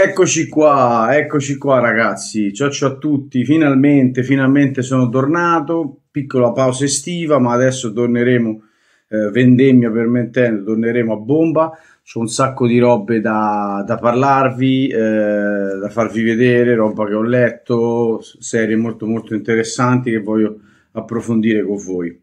Eccoci qua, eccoci qua ragazzi, ciao ciao a tutti, finalmente, finalmente sono tornato, piccola pausa estiva, ma adesso torneremo, eh, vendemmia permettendo, torneremo a bomba, c'è un sacco di robe da, da parlarvi, eh, da farvi vedere, roba che ho letto, serie molto molto interessanti che voglio approfondire con voi.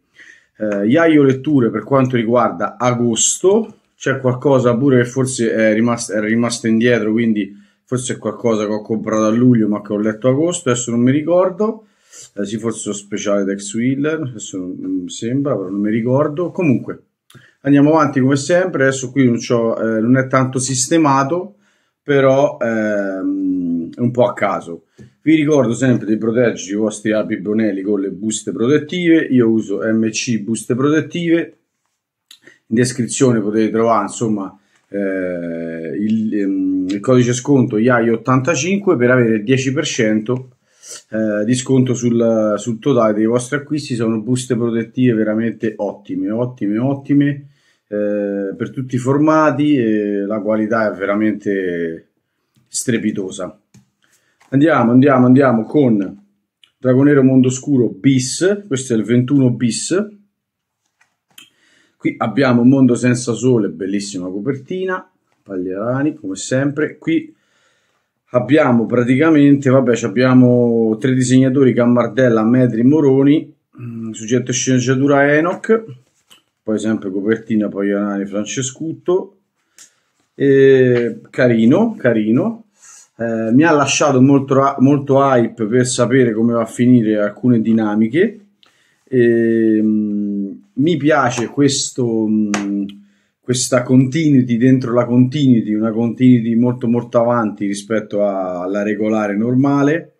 Eh, Iaio letture per quanto riguarda agosto, c'è qualcosa pure che forse è rimasto, è rimasto indietro, quindi forse è qualcosa che ho comprato a luglio ma che ho letto agosto, adesso non mi ricordo, eh, sì forse lo speciale Dex Wheeler, adesso non mi sembra, però non mi ricordo, comunque andiamo avanti come sempre, adesso qui non, eh, non è tanto sistemato, però ehm, è un po' a caso. Vi ricordo sempre di proteggere i vostri albi bonelli con le buste protettive, io uso MC buste protettive, in descrizione potete trovare insomma eh, il, ehm, il, codice sconto IAI85 per avere il 10% eh, di sconto sul, sul, totale dei vostri acquisti. Sono buste protettive veramente ottime, ottime, ottime eh, per tutti i formati e la qualità è veramente strepitosa. Andiamo, andiamo, andiamo con Dragonero Mondo Scuro bis, questo è il 21 bis Qui abbiamo mondo senza sole, bellissima copertina, Paglierani come sempre. Qui abbiamo praticamente, vabbè, abbiamo tre disegnatori, Gammardella, Metri, Moroni, mm, soggetto sceneggiatura Enoch, poi sempre copertina Pagliarani, Francescutto. E carino, carino, eh, mi ha lasciato molto, molto, hype per sapere come va a finire alcune dinamiche. E, ehm, mi piace questo, mm, questa continuity dentro la continuity, una continuity molto molto avanti rispetto alla regolare normale,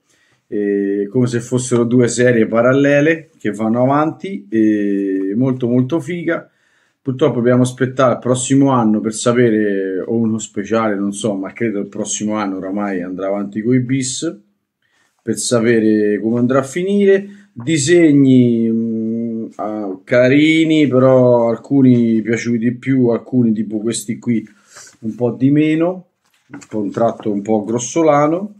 eh, come se fossero due serie parallele che vanno avanti, eh, molto molto figa. Purtroppo dobbiamo aspettare il prossimo anno per sapere, o uno speciale, non so, ma credo il prossimo anno oramai andrà avanti con i bis, per sapere come andrà a finire. Disegni carini, però alcuni piaciuti di più, alcuni tipo questi qui un po' di meno, con un tratto un po' grossolano,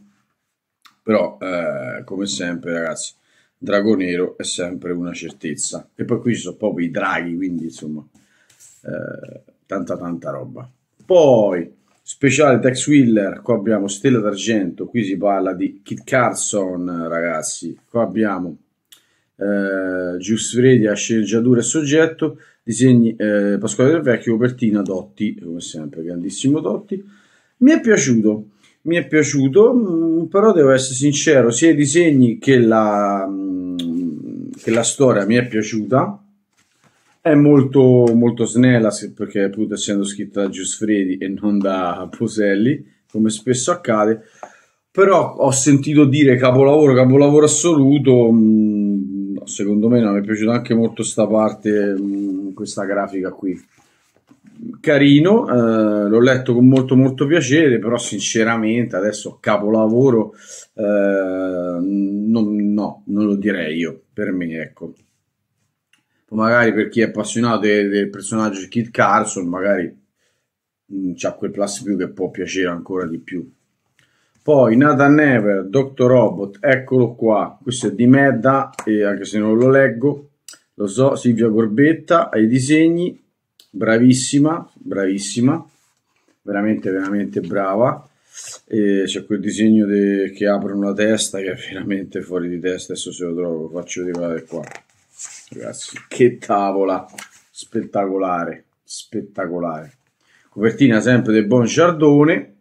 però eh, come sempre ragazzi, drago nero è sempre una certezza. E poi qui ci sono proprio i draghi, quindi insomma, eh, tanta tanta roba. Poi, speciale Tex Wheeler, qua abbiamo Stella d'Argento, qui si parla di Kit Carson ragazzi, qua abbiamo eh, Gius Fredi a sceneggiatura e soggetto, disegni eh, Pasquale Del Vecchio, copertina Dotti, come sempre, grandissimo Dotti. Mi è piaciuto, mi è piaciuto, mh, mm, però devo essere sincero, sia i disegni che la, mh, mm, che la storia mi è piaciuta. È molto, molto snella perché, appunto, essendo scritta da Gius Fredi e non da Poselli, come spesso accade, però ho sentito dire capolavoro, capolavoro assoluto. Mh, mm, secondo me no, mi è piaciuta anche molto questa parte, mm, questa grafica qui. Carino, eh, l'ho letto con molto molto piacere, però sinceramente adesso capolavoro eh, non, no, non lo direi io, per me ecco. magari per chi è appassionato del, del personaggio di Kit Carson, magari mh, mm, c'ha quel plus più che può piacere ancora di più. Poi Nathan Never, Dr. Robot, eccolo qua, questo è di Medda, e anche se non lo leggo, lo so, Silvia Corbetta ai disegni, bravissima, bravissima, veramente veramente brava, c'è quel disegno de, che apre una testa che è veramente fuori di testa, adesso se lo trovo faccio vedere qua, ragazzi, che tavola, spettacolare, spettacolare, copertina sempre del Bon Giardone,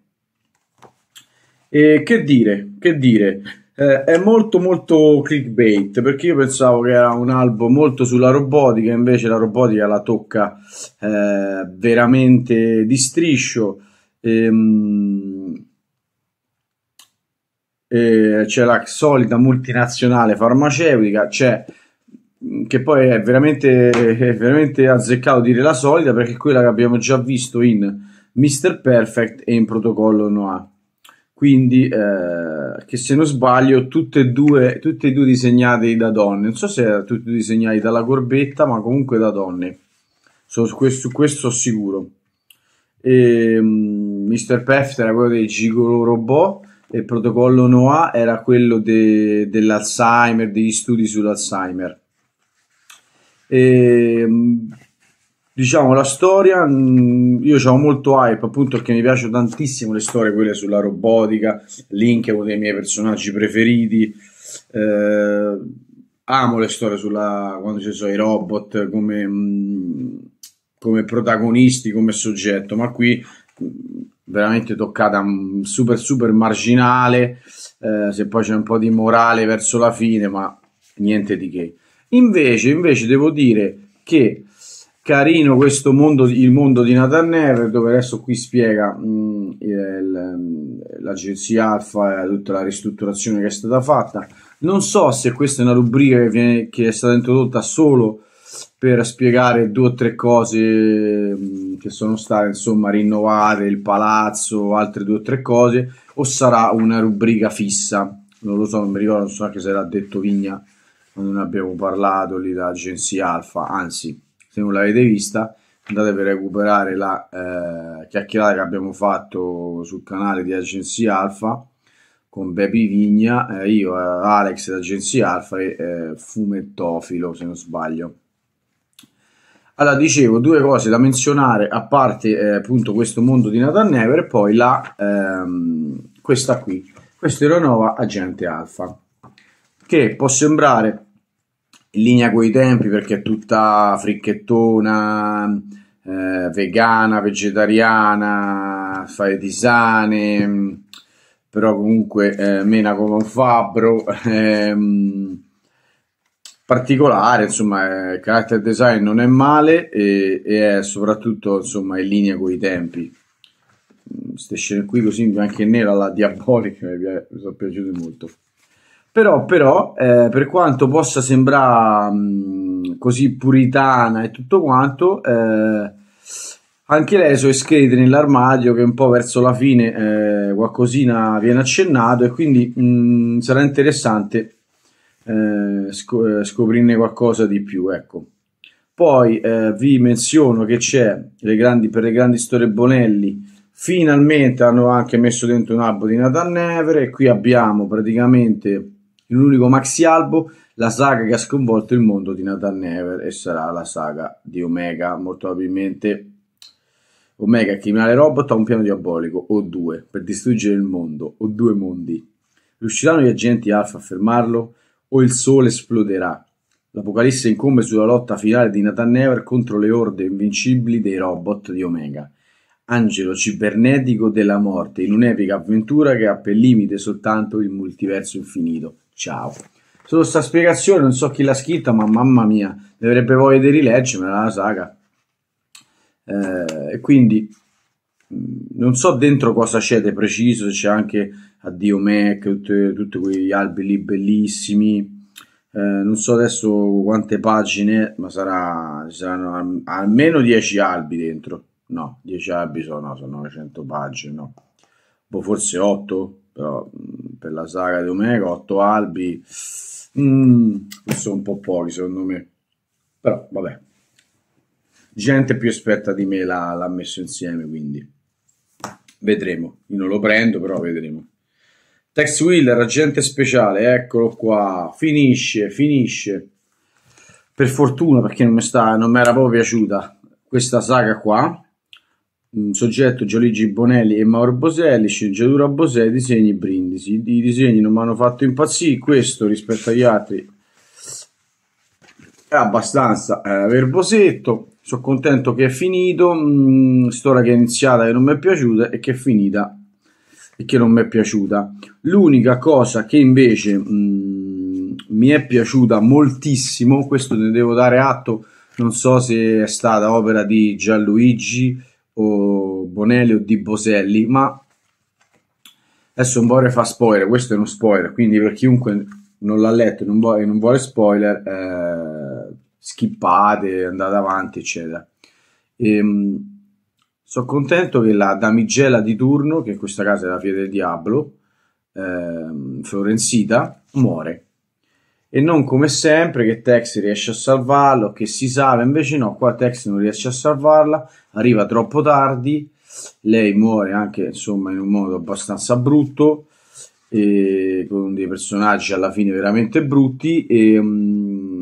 e che dire, che dire? Eh, è molto molto clickbait perché io pensavo che era un album molto sulla robotica, invece la robotica la tocca eh, veramente di striscio. Ehm, c'è la solita multinazionale farmaceutica, cioè, che poi è veramente, è veramente azzeccato dire la solita perché è quella che abbiamo già visto in Mr. Perfect e in Protocollo Noah quindi eh, che se non sbaglio tutte e due, tutte e due disegnati da donne, non so se erano tutti disegnati dalla corbetta, ma comunque da donne, su questo, questo sicuro. E, um, mm, Mr. Peft era quello dei Gigolo Robot e il protocollo NOAA era quello de, dell'Alzheimer, degli studi sull'Alzheimer. E, um, diciamo la storia mm, io ho molto hype appunto perché mi piacciono tantissimo le storie quelle sulla robotica Link è uno dei miei personaggi preferiti eh, amo le storie sulla quando ci sono i robot come, mm, come protagonisti come soggetto ma qui mm, veramente toccata super super marginale eh, se poi c'è un po' di morale verso la fine ma niente di che invece, invece devo dire che carino questo mondo, il mondo di Nathan Never, dove adesso qui spiega mh, mm, il, l'agenzia Alfa e tutta la ristrutturazione che è stata fatta. Non so se questa è una rubrica che, viene, che è stata introdotta solo per spiegare due o tre cose mm, che sono state, insomma, rinnovate il palazzo, altre due o tre cose, o sarà una rubrica fissa. Non lo so, non mi ricordo, non so anche se l'ha detto Vigna quando ne abbiamo parlato lì dall'agenzia Alfa, anzi se non l'avete vista andate per recuperare la eh, chiacchierata che abbiamo fatto sul canale di Agenzia Alfa con Bepi Vigna, eh, io, eh, Alex d'Agenzia Alfa e eh, Fumettofilo se non sbaglio. Allora, dicevo due cose da menzionare, a parte eh, appunto questo mondo di Nathan Never e poi la, ehm, questa qui, questa è la nuova Agente Alfa, che può sembrare in linea con i tempi perché è tutta fricchettona, eh, vegana, vegetariana, fai tisane, però comunque eh, mena come un fabbro. Ehm, particolare, insomma, il eh, character design non è male e, e è soprattutto insomma, in linea con i tempi. Queste scene qui così anche nera, la diabolica, mi, mi sono piaciute molto. Però, però eh, per quanto possa sembrare mm, così puritana e tutto quanto, eh, anche lei so escrete nell'armadio che un po' verso la fine eh, qualcosina viene accennato e quindi mh, mm, sarà interessante eh, sc- eh, scoprirne qualcosa di più, ecco. Poi eh, vi menziono che c'è le grandi, per le grandi storie Bonelli, finalmente hanno anche messo dentro un albo di Nathan Never e qui abbiamo praticamente in un unico maxi albo la saga che ha sconvolto il mondo di Nathan Never e sarà la saga di Omega, molto probabilmente Omega criminale robot ha un piano diabolico o due per distruggere il mondo o due mondi. Riusciranno gli agenti Alpha a fermarlo o il sole esploderà? L'Apocalisse incombe sulla lotta finale di Nathan Never contro le orde invincibili dei robot di Omega. Angelo cibernetico della morte in un'epica avventura che ha per limite soltanto il multiverso infinito. Ciao. Solo sta spiegazione, non so chi l'ha scritta, ma mamma mia, mi avrebbe voglia di rileggermela la saga. Eh, e eh, quindi mm, non so dentro cosa c'è di preciso, se c'è anche Addio Mac, tutti quegli albi lì bellissimi. Eh, non so adesso quante pagine, ma sarà, saranno almeno 10 albi dentro. No, 10 albi sono, sono 900 pagine, no. Boh, forse 8, però mm, per la saga di Omega 8 albi mm, sono un po' pochi secondo me però vabbè gente più esperta di me l'ha, messo insieme quindi vedremo io non lo prendo però vedremo Tex Wheeler agente speciale eccolo qua finisce finisce per fortuna perché non mi, sta, non mi era proprio piaciuta questa saga qua soggetto Gioligi Bonelli e Mauro Boselli, sceneggiatura Boselli, disegni Brindisi. I disegni non mi hanno fatto impazzire, questo rispetto agli altri è abbastanza eh, verbosetto. Sono contento che è finito, mh, mm, storia che è iniziata che non mi è piaciuta e che è finita e che non mi è piaciuta. L'unica cosa che invece mh, mm, mi è piaciuta moltissimo, questo ne devo dare atto, non so se è stata opera di Gianluigi o Bonelli o Di Boselli, ma adesso non vorrei fare spoiler, questo è uno spoiler, quindi per chiunque non l'ha letto e non, vuole, non vuole spoiler, eh, skippate, andate avanti, eccetera. Ehm, sono contento che la damigella di turno, che in questa casa è la fede del diavolo, eh, Florenzita, muore e non come sempre che Tex riesce a salvarlo, che si salva, invece no, qua Tex non riesce a salvarla, arriva troppo tardi, lei muore anche insomma in un modo abbastanza brutto, con dei personaggi alla fine veramente brutti e... Um,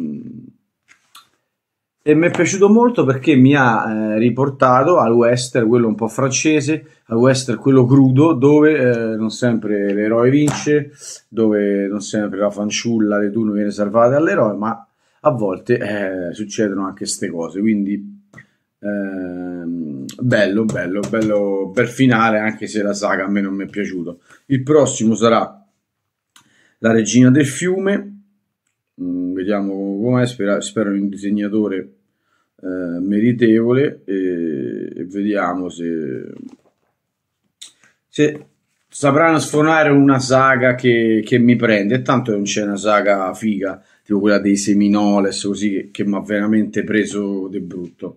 e mi è piaciuto molto perché mi ha eh, riportato al western, quello un po' francese, al western quello crudo, dove eh, non sempre l'eroe vince, dove non sempre la fanciulla di turno viene salvata dall'eroe, ma a volte eh, succedono anche queste cose. Quindi ehm, bello, bello, bello bel finale, anche se la saga a me non mi è piaciuto. Il prossimo sarà La regina del fiume, mm, vediamo com'è, spero, spero un disegnatore eh, meritevole e, e, vediamo se, se sapranno sfornare una saga che, che mi prende. tanto non c'è una saga figa, tipo quella dei Seminoles, così che, che mi ha veramente preso di brutto.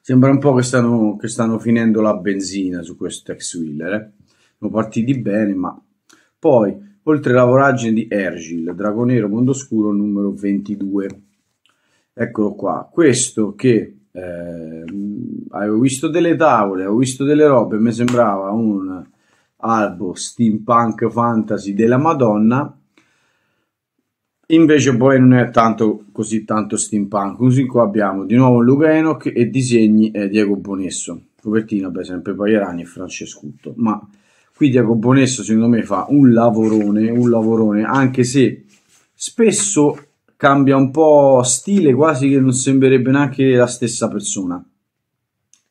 Sembra un po' che stanno, che stanno finendo la benzina su questo ex wheeler. Eh? Sono partiti bene, ma poi Oltre la voragine di Ergil, Dragonero Nero Mondo Oscuro numero 22. Eccolo qua, questo che eh, avevo visto delle tavole, ho visto delle robe, mi sembrava un albo steampunk fantasy della Madonna, invece poi non è tanto così tanto steampunk. Così qua abbiamo di nuovo Luca Enoch e disegni eh, Diego Bonesso, copertina per esempio Paierani e Francescutto, ma Qui Diaco Bonesso, secondo me, fa un lavorone, un lavorone, anche se spesso cambia un po' stile, quasi che non sembrerebbe neanche la stessa persona.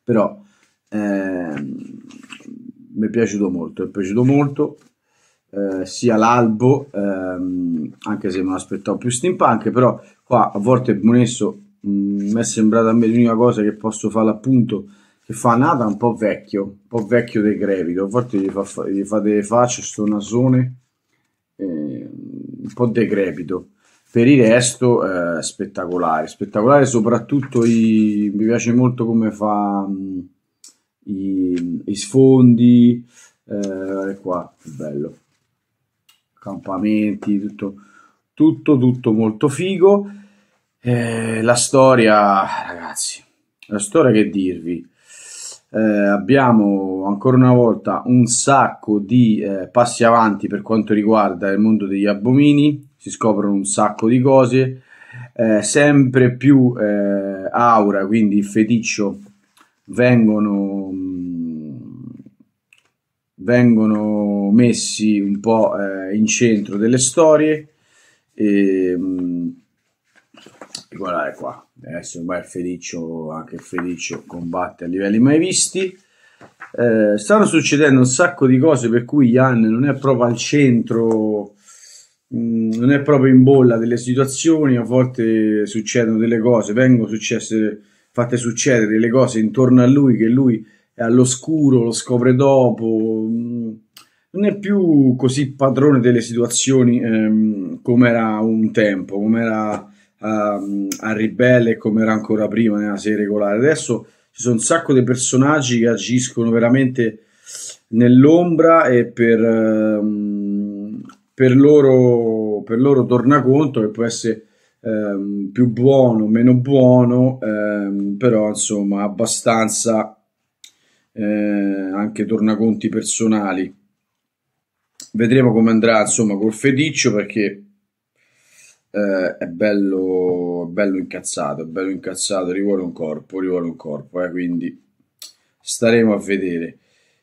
Però ehm, mi è piaciuto molto, è piaciuto molto. Eh, sia l'albo, ehm, anche se me l'aspettavo più steampunk, però qua a volte Bonesso mm, mi è sembrata a me l'unica cosa che posso fare appunto che fa nata un po' vecchio, un po' vecchio dei crevido, a volte gli fa, gli fa delle facce, sto nasone, eh, un po' decrepito. Per il resto eh, spettacolare, spettacolare soprattutto i, mi piace molto come fa mh, mm, i, i, sfondi, eh, qua, che bello, campamenti, tutto, tutto, tutto molto figo. Eh, la storia, ragazzi, la storia che dirvi, eh, abbiamo ancora una volta un sacco di eh, passi avanti per quanto riguarda il mondo degli abomini, si scoprono un sacco di cose, eh, sempre più eh, aura, quindi il feticcio, vengono, mh, mm, vengono messi un po' eh, in centro delle storie. E, mh, mm, guardate qua adesso eh, ormai Felicio, anche Felicio combatte a livelli mai visti. Eh, stanno succedendo un sacco di cose per cui Jan non è proprio al centro, mh, mm, non è proprio in bolla delle situazioni, a volte succedono delle cose, vengono successe, fatte succedere delle cose intorno a lui che lui è all'oscuro, lo scopre dopo, mh, mm. non è più così padrone delle situazioni ehm, come era un tempo, come era Ehm, a, Ribelle come era ancora prima nella serie regolare. Adesso ci sono un sacco di personaggi che agiscono veramente nell'ombra e per, ehm, per, loro, per loro tornaconto che può essere ehm, più buono, meno buono, ehm, però insomma abbastanza eh, anche tornaconti personali. Vedremo come andrà insomma col feticcio perché eh, è bello, bello incazzato, è bello incazzato, rivuole un corpo, rivuole un corpo, eh, quindi staremo a vedere.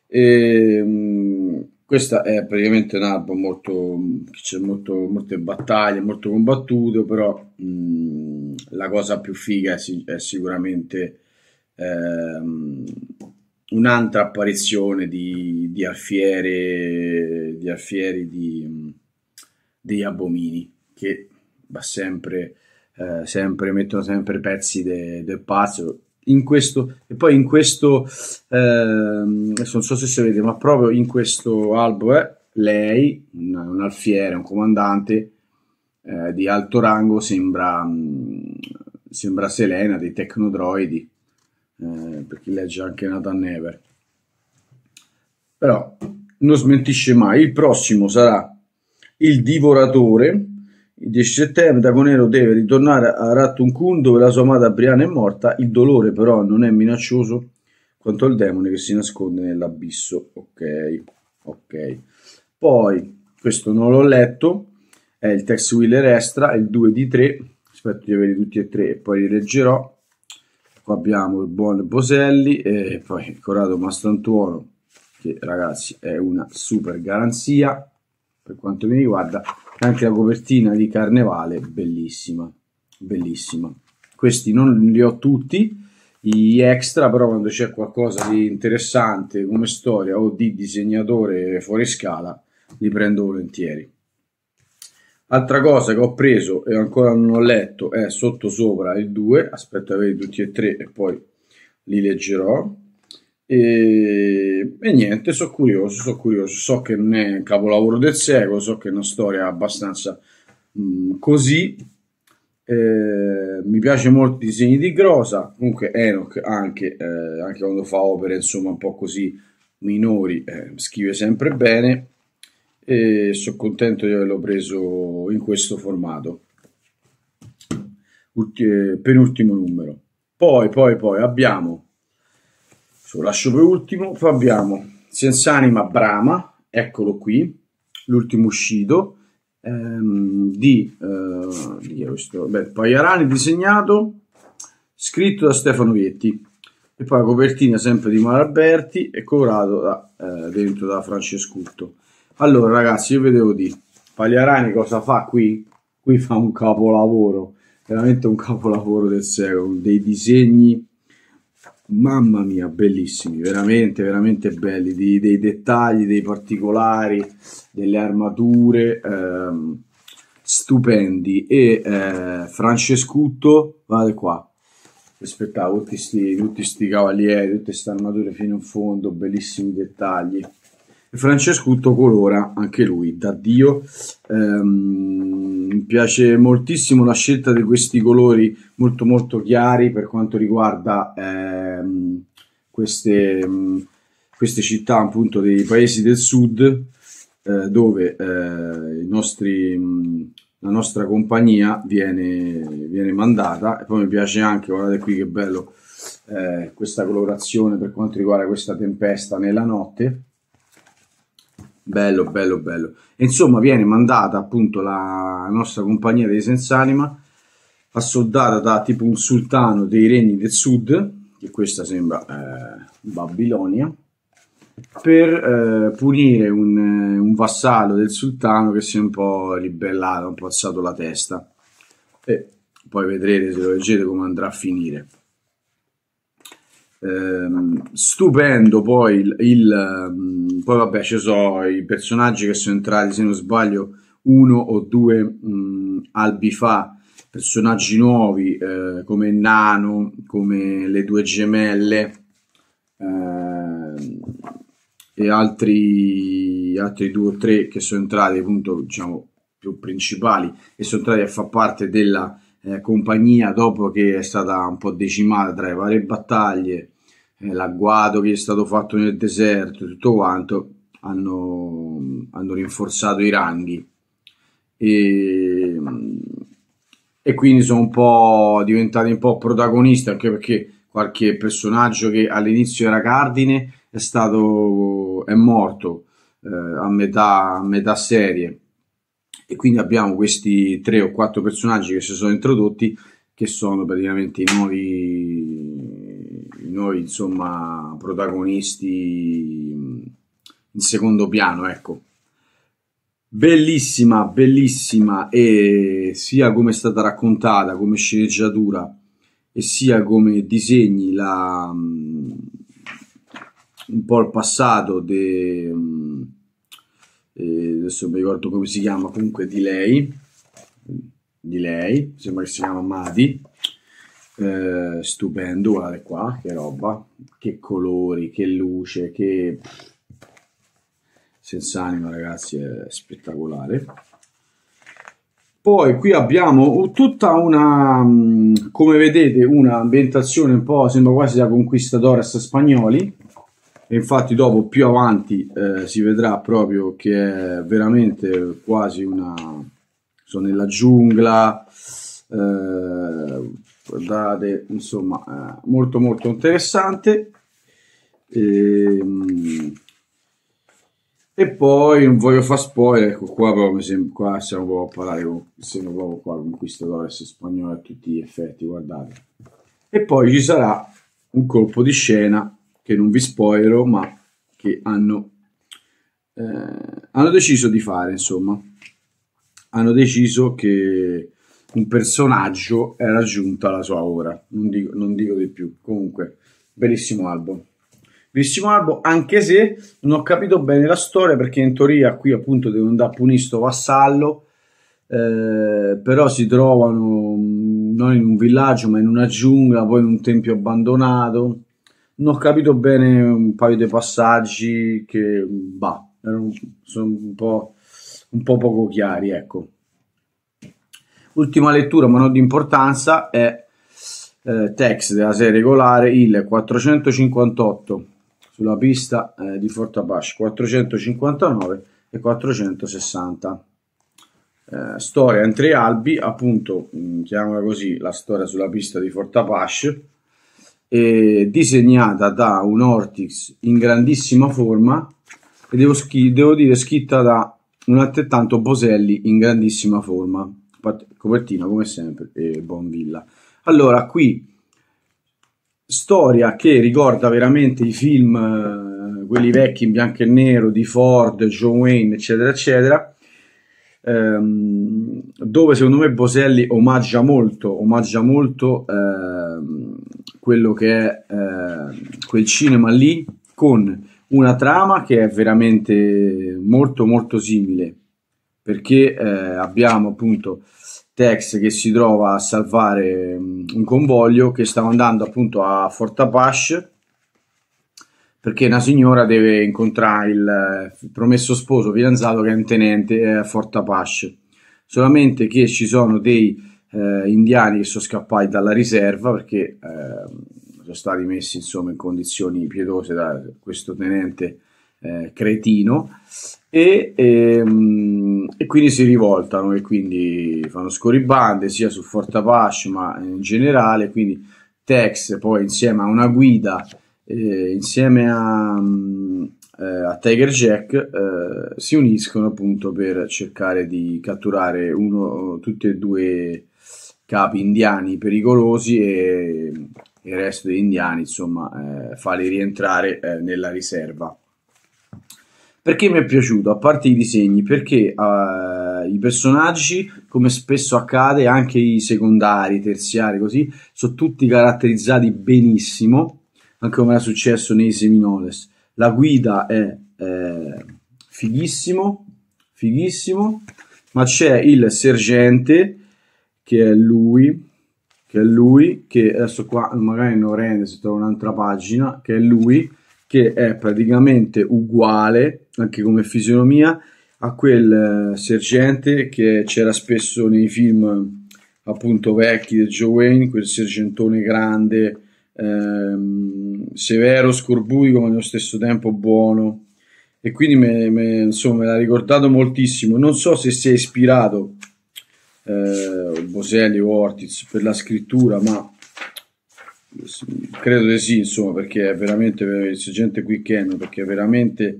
E, ehm, mh, questa è praticamente un album molto, c'è molto, molte battaglie, molto combattuto, però mh, mm, la cosa più figa è, è sicuramente ehm, un'altra apparizione di, di Alfiere, di Alfieri di, degli Abomini, che ma sempre, eh, sempre, mettono sempre pezzi del de pazzo. In questo, e poi in questo, eh, non so se si vede, ma proprio in questo album eh, lei, un, un, alfiere, un comandante eh, di alto rango, sembra, mh, mm, sembra Selena dei Tecnodroidi, eh, per chi legge anche Nathan Never. Però non smentisce mai, il prossimo sarà il divoratore il 10 settembre Dagonero deve ritornare a Rattunkun dove la sua amata Brianna è morta, il dolore però non è minaccioso quanto il demone che si nasconde nell'abisso. Ok, ok. Poi, questo non l'ho letto, è il Tex Wheeler Extra, il 2 di 3, aspetto di averli tutti e tre e poi li leggerò. Qua abbiamo il buon Boselli e poi il Corrado Mastantuono, che ragazzi è una super garanzia per quanto mi riguarda anche la copertina di Carnevale, bellissima, bellissima. Questi non li ho tutti, gli extra, però quando c'è qualcosa di interessante come storia o di disegnatore fuori scala, li prendo volentieri. Altra cosa che ho preso e ancora non ho letto è sottosopra il 2, aspetto di avere tutti e tre e poi li leggerò. E, e, niente, sono curioso, sono curioso. So che non è un capolavoro del secolo, so che è una storia abbastanza mh, mm, così. Eh, mi piace molto i disegni di Grosa, comunque Enoch anche, eh, anche quando fa opere insomma un po' così minori eh, scrive sempre bene e sono contento di averlo preso in questo formato Ulti- eh, penultimo numero poi poi poi abbiamo su, lascio per ultimo, poi abbiamo anima brama eccolo qui, l'ultimo uscito, ehm, di, eh, questo, Pagliarani disegnato, scritto da Stefano Vietti e poi la copertina sempre di Maralberti e colorato da, eh, dentro da Francescutto. Allora ragazzi, io vi devo dire, Pagliarani cosa fa qui? Qui fa un capolavoro, veramente un capolavoro del secolo, dei disegni Mamma mia, bellissimi, veramente, veramente belli, dei, dei dettagli, dei particolari, delle armature, ehm, stupendi. E eh, Francescutto, guardate qua, aspettavo tutti sti, tutti sti cavalieri, tutte queste armature fino in fondo, bellissimi dettagli. Francescutto colora anche lui, da Dio. Ehm, mi piace moltissimo la scelta di questi colori molto molto chiari per quanto riguarda ehm, queste, mh, mm, queste città appunto dei paesi del sud eh, dove eh, nostri, mh, mm, la nostra compagnia viene, viene mandata e poi mi piace anche, guardate qui che bello, eh, questa colorazione per quanto riguarda questa tempesta nella notte Bello, bello, bello. insomma, viene mandata appunto la nostra compagnia dei Senz'Anima, assoldata da tipo un sultano dei regni del sud, che questa sembra eh, Babilonia, per eh, punire un, eh, un, vassallo del sultano che si è un po' ribellato, un po' alzato la testa. E poi vedrete se lo leggete come andrà a finire. Ehm, stupendo poi il, il, ehm, poi vabbè ci sono i personaggi che sono entrati se non sbaglio uno o due mh, albi fa personaggi nuovi eh, come Nano come le due gemelle eh, e altri, altri due o tre che sono entrati appunto diciamo più principali e sono entrati a far parte della eh, compagnia dopo che è stata un po' decimata tra le varie battaglie l'agguato che è stato fatto nel deserto, tutto quanto, hanno, hanno rinforzato i ranghi. E, mm, e quindi sono un po' diventati un po' protagonisti anche perché qualche personaggio che all'inizio era cardine è stato è morto eh, a, metà, a metà serie e quindi abbiamo questi tre o quattro personaggi che si sono introdotti che sono praticamente i nuovi noi, insomma, protagonisti mm, in secondo piano, ecco. Bellissima, bellissima e sia come è stata raccontata come sceneggiatura e sia come disegni la, mm, un po' il passato de, mm, eh, adesso mi ricordo come si chiama comunque di lei di lei sembra che si chiama Madi eh, stupendo, guardate qua, che roba, che colori, che luce, che... senza anima ragazzi, è spettacolare. Poi qui abbiamo tutta una, mm, come vedete, una ambientazione un po', sembra quasi da conquistadores spagnoli, e infatti dopo più avanti eh, si vedrà proprio che è veramente quasi una... sono nella giungla, eh, guardate insomma eh, molto molto interessante e, ehm, e poi non voglio far spoiler ecco qua però mi sembra qua siamo proprio a parlare con, siamo proprio qua conquistadores spagnolo a tutti gli effetti guardate e poi ci sarà un colpo di scena che non vi spoilerò ma che hanno eh, hanno deciso di fare insomma hanno deciso che un personaggio era giunto alla sua ora. Non dico, non dico di più. Comunque, bellissimo album. Bellissimo album, anche se non ho capito bene la storia perché in teoria qui appunto devono andare a punisto vassallo, eh, però si trovano mm, non in un villaggio ma in una giungla, poi in un tempio abbandonato. Non ho capito bene un paio di passaggi che bah, erano, sono un po', un po' poco chiari, ecco. Ultima lettura, ma non di importanza, è eh, Tex della serie regolare, il 458 sulla pista eh, di Apache, 459 e 460. Eh, storia in tre albi, appunto, mm, chiamiamola così, la storia sulla pista di Fortabash, eh, disegnata da un Ortiz in grandissima forma e devo, devo dire scritta da un altrettanto Boselli in grandissima forma copertina come sempre e Bonvilla. Allora, qui storia che ricorda veramente i film, eh, quelli vecchi in bianco e nero di Ford, John Wayne, eccetera, eccetera, ehm, dove secondo me Boselli omaggia molto, omaggia molto ehm, quello che è eh, quel cinema lì con una trama che è veramente molto molto simile perché eh, abbiamo appunto Tex che si trova a salvare mh, un convoglio che stava andando appunto a Fort Apache perché una signora deve incontrare il, eh, il promesso sposo fidanzato che è un tenente eh, a Fort Apache solamente che ci sono dei eh, indiani che sono scappati dalla riserva perché eh, sono stati messi insomma in condizioni pietose da questo tenente eh, cretino e, ehm, e, quindi si rivoltano e quindi fanno scorribande sia su Fort Apache ma in generale quindi Tex poi insieme a una guida eh, insieme a, eh, a, Tiger Jack eh, si uniscono appunto per cercare di catturare uno, tutti e due capi indiani pericolosi e, e il resto degli indiani insomma eh, farli rientrare eh, nella riserva perché mi è piaciuto, a parte i disegni, perché uh, i personaggi, come spesso accade, anche i secondari, i terziari, così, sono tutti caratterizzati benissimo, anche come era successo nei Seminoles. La guida è eh, fighissimo, fighissimo, ma c'è il sergente, che è lui, che è lui, che adesso qua magari non rende se trovo un'altra pagina, che è lui, che è praticamente uguale anche come fisionomia a quel eh, sergente che c'era spesso nei film appunto vecchi di Joe Wayne, quel sergentone grande, ehm, severo, scorbuico, ma allo stesso tempo buono. E quindi me, me, insomma, me l'ha ricordato moltissimo. Non so se si è ispirato eh, Boselli o Ortiz per la scrittura, ma credo di sì, insomma, perché è veramente eh, il sergente Quicken, perché è veramente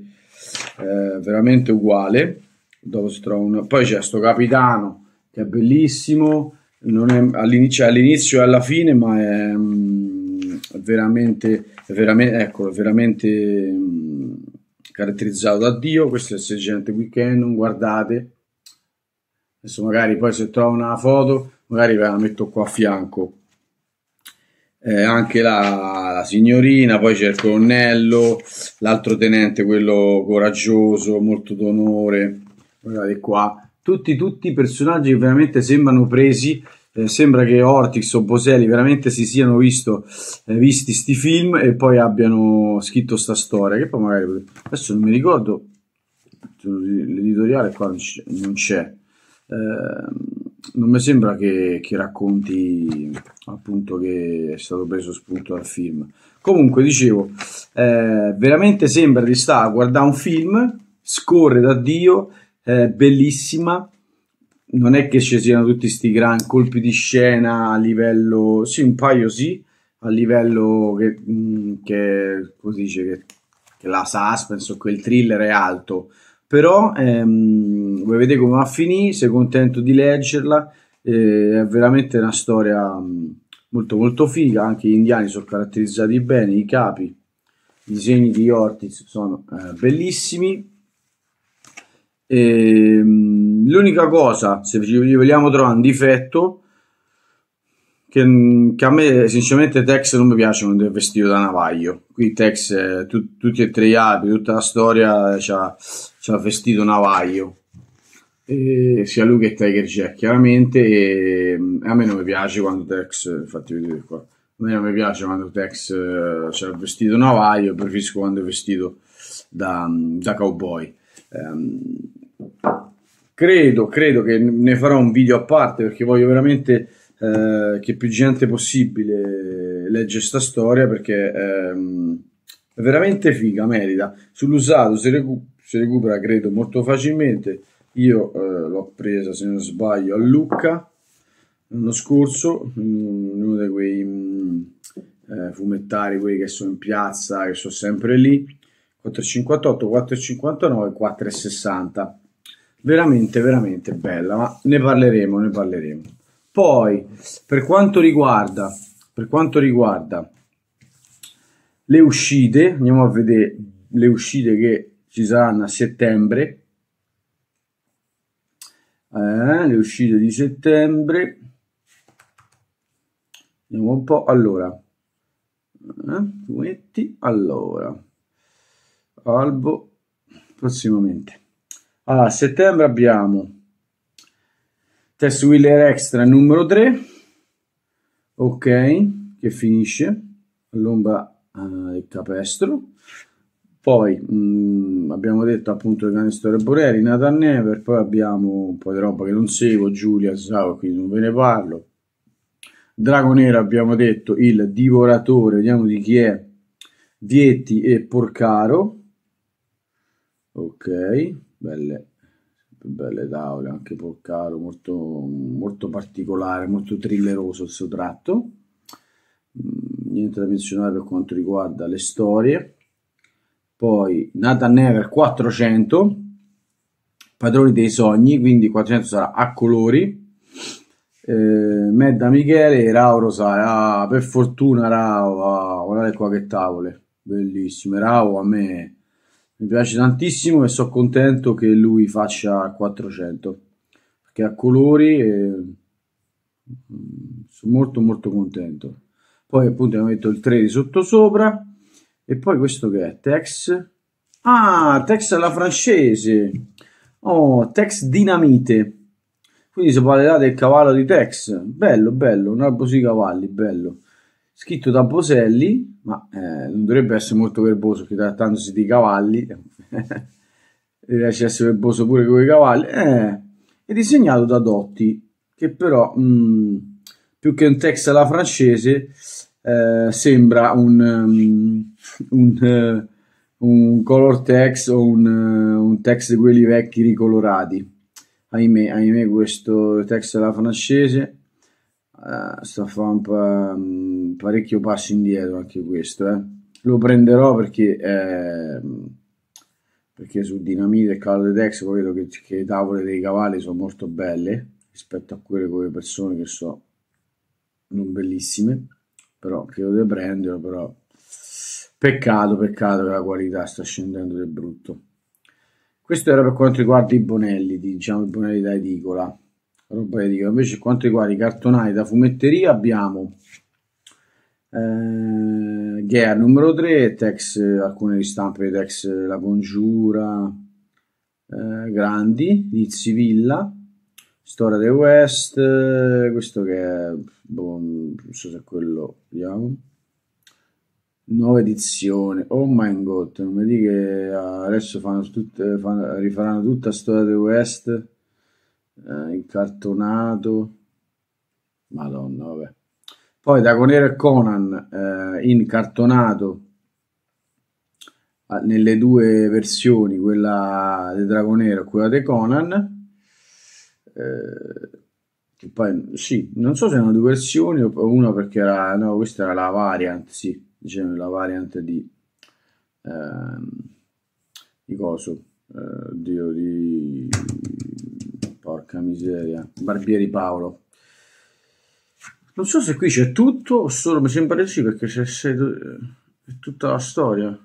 eh, veramente uguale. Dovestrone. Poi c'è questo capitano che è bellissimo, non è all'inizio, cioè, all'inizio e alla fine, ma è, mm, veramente, è ecco, veramente, ecco, mm, veramente caratterizzato da Dio. Questo è il sergente weekend, non guardate. Adesso magari poi se trovo una foto, magari ve la metto qua a fianco. Eh, anche la, la signorina, poi c'è il colonnello, l'altro tenente, quello coraggioso, molto d'onore. Guardate qua, tutti, tutti personaggi che veramente sembrano presi. Eh, sembra che Ortix o Boselli veramente si siano visto, eh, visti sti film e poi abbiano scritto sta storia. Che poi magari adesso non mi ricordo l'editoriale qua non c'è. Eh, non mi sembra che, che, racconti appunto che è stato preso spunto dal film. Comunque, dicevo, eh, veramente sembra di stare a guardare un film, scorre da Dio, eh, bellissima. Non è che ci siano tutti questi gran colpi di scena a livello, sì, un paio sì, a livello che, mh, mm, che, dice, che, che la suspense o quel thriller è alto però ehm, voi vedete come va a finire, sei contento di leggerla, eh, è veramente una storia mm, molto molto figa, anche gli indiani sono caratterizzati bene, i capi, i disegni di Ortiz sono eh, bellissimi. E, ehm, l'unica cosa, se ci vogliamo trovare un difetto, che, che, a me sinceramente Tex non mi piace quando è vestito da navaglio. Qui Tex, eh, tu, tutti e tre gli api, tutta la storia, cioè, c'ha ha vestito Navaio e sia lui che Tiger Jack chiaramente e a me non mi piace quando Tex fatti vedere qua a me non mi piace quando Tex uh, eh, c'è vestito Navaio preferisco quando è vestito da, da cowboy um, credo, credo che ne farò un video a parte perché voglio veramente eh, che più gente possibile legge sta storia perché ehm, è veramente figa, merita. Sull'usato, se, recu- si recupera credo molto facilmente. Io eh, l'ho presa, se non sbaglio, a Lucca l'anno scorso, in mm, uno di quei mh, mm, eh, fumettari, quelli che sono in piazza, che sono sempre lì, 458, 459, 460. Veramente, veramente bella, ma ne parleremo, ne parleremo. Poi, per quanto riguarda, per quanto riguarda le uscite, andiamo a vedere le uscite che ci saranno a settembre eh, le uscite di settembre vediamo un po' allora fumetti eh, allora albo prossimamente allora, a settembre abbiamo test wheeler extra numero 3 ok che finisce l'ombra eh, del capestro poi mh, mm, abbiamo detto appunto il grande storia Borelli, Nathan Never, poi abbiamo un po' di roba che non seguo, Giulia Sao, quindi non ve ne parlo. Dragonera abbiamo detto, il divoratore, vediamo di chi è, Vietti e Porcaro. Ok, belle, belle tavole, anche Porcaro, molto, molto particolare, molto thrilleroso il suo tratto. Mm, niente da menzionare per quanto riguarda le storie poi Nathan Never 400 Padroni dei sogni quindi 400 sarà a colori eh, Medda Michele e Rauro sarà ah, per fortuna Rao ah, guardate qua che tavole bellissime Rao a me mi piace tantissimo e sono contento che lui faccia 400 perché a colori eh, sono molto molto contento poi appunto abbiamo detto il 3 di sotto sopra e poi questo che è? Tex? Ah, Tex alla francese. Oh, Tex Dinamite. Quindi si parlerà del cavallo di Tex. Bello, bello, un albo sui cavalli, bello. Scritto da Boselli, ma eh, non dovrebbe essere molto verboso, perché trattandosi di cavalli, riesce a essere verboso pure con i cavalli. Eh, è disegnato da Dotti, che però, mh, mm, più che un Tex alla francese, eh, sembra un... Um, un, eh, un color text o un, eh, un text di quelli vecchi ricolorati. Ahimè, ahimè questo text alla francese uh, eh, sta facendo um, mm, parecchio passo indietro anche questo. Eh. Lo prenderò perché, eh, perché su Dinamite e Color Text vedo che, che le tavole dei cavalli sono molto belle rispetto a quelle con le persone che sono non bellissime però credo di prenderlo però Peccato, peccato che la qualità sta scendendo del brutto. Questo era per quanto riguarda i Bonelli, diciamo i Bonelli da edicola, roba edicola. Invece per quanto riguarda i cartonai da fumetteria abbiamo eh, Gea numero 3, Tex, alcune ristampe di Tex La Congiura, eh, Grandi, Lizzi Villa, Storia dei West, eh, questo che è, boh, non so se è quello, vediamo Nuova edizione. Oh my god, non mi dica che adesso fanno tut, fanno, rifaranno tutta la storia di West eh, incartonato. Madonna, vabbè. Poi Dragonero e Conan eh, incartonato ah, nelle due versioni, quella di Dragonero e quella di Conan. Eh, che poi sì, non so se erano due versioni o una perché era no, questa era la variant, sì diciamo, la variante di, ehm, di coso, eh, Dio di... porca miseria, Barbieri Paolo. Non so se qui c'è tutto o solo mi sembra di sì perché c'è, c'è tutta la storia.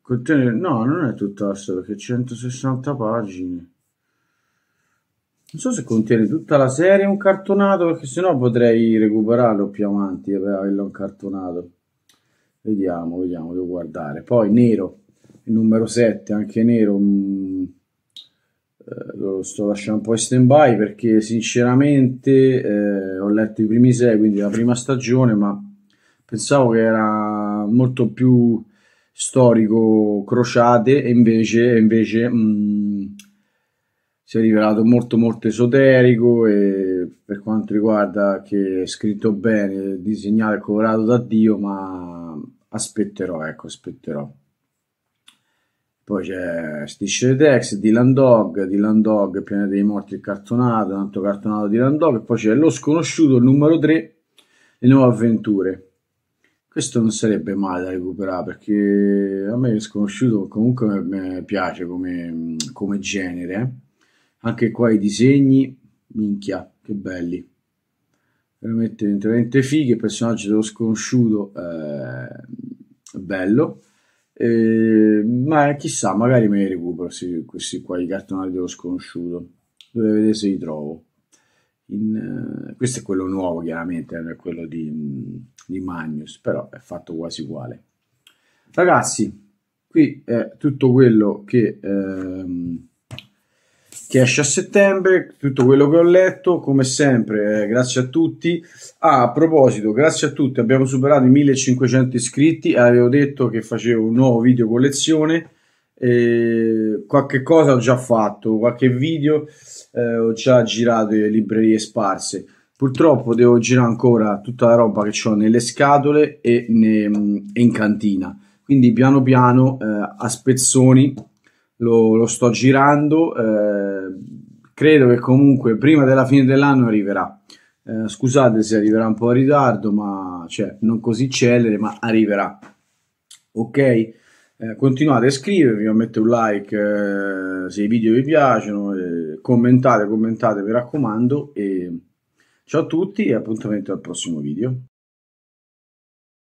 Contiene, no, non è tutta la storia perché 160 pagine. Non so se contiene tutta la serie un cartonato, perché sennò potrei recuperarlo più avanti e eh, averlo un cartonato. Vediamo, vediamo, devo guardare. Poi nero, il numero 7, anche nero. Mh, mm, eh, lo sto lasciando un po' in stand by perché sinceramente eh, ho letto i primi sei, quindi la prima stagione, ma pensavo che era molto più storico crociate e invece, invece mh, mm, si è rivelato molto molto esoterico e per quanto riguarda che è scritto bene, disegnato e colorato da Dio, ma aspetterò, ecco, aspetterò. Poi c'è Stitch the Tex, Dylan Dog, Dylan Dog, Pianeta dei Morti, il cartonato, un altro cartonato di Dylan Dog, e poi c'è Lo Sconosciuto, il numero 3, Le Nuove Avventure. Questo non sarebbe male da recuperare perché a me è sconosciuto comunque mi piace come, come genere. Eh? anche qua i disegni, minchia, che belli. Veramente, veramente fighi, il personaggio dello sconosciuto eh, bello. Eh, ma chissà, magari me li recupero sì, questi qua, i cartonati dello sconosciuto. dove vedere se li trovo. In, eh, questo è quello nuovo, chiaramente, non è quello di, di Magnus, però è fatto quasi uguale. Ragazzi, qui è tutto quello che... Ehm, che esce a settembre, tutto quello che ho letto, come sempre, eh, grazie a tutti. Ah, a proposito, grazie a tutti, abbiamo superato i 1500 iscritti, avevo detto che facevo un nuovo video collezione, eh, qualche cosa ho già fatto, qualche video eh, ho già girato le librerie sparse. Purtroppo devo girare ancora tutta la roba che ho nelle scatole e, ne, mm, e in cantina, quindi piano piano eh, a spezzoni lo, lo sto girando, eh, credo che comunque prima della fine dell'anno arriverà. Eh, scusate se arriverà un po' in ritardo, ma cioè, non così celere, ma arriverà. Ok? Eh, continuate a iscrivervi, mettere un like eh, se i video vi piacciono, eh, commentate, commentate, mi raccomando. E ciao a tutti e appuntamento al prossimo video.